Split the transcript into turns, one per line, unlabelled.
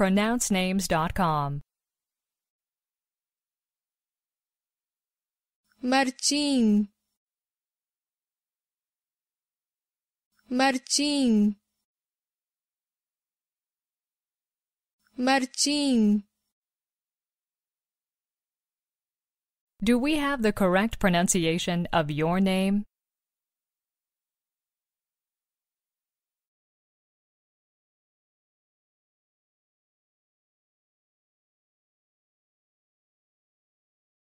pronouncenames.com.
Martin. Martin. Martin.
Do we have the correct pronunciation of your name?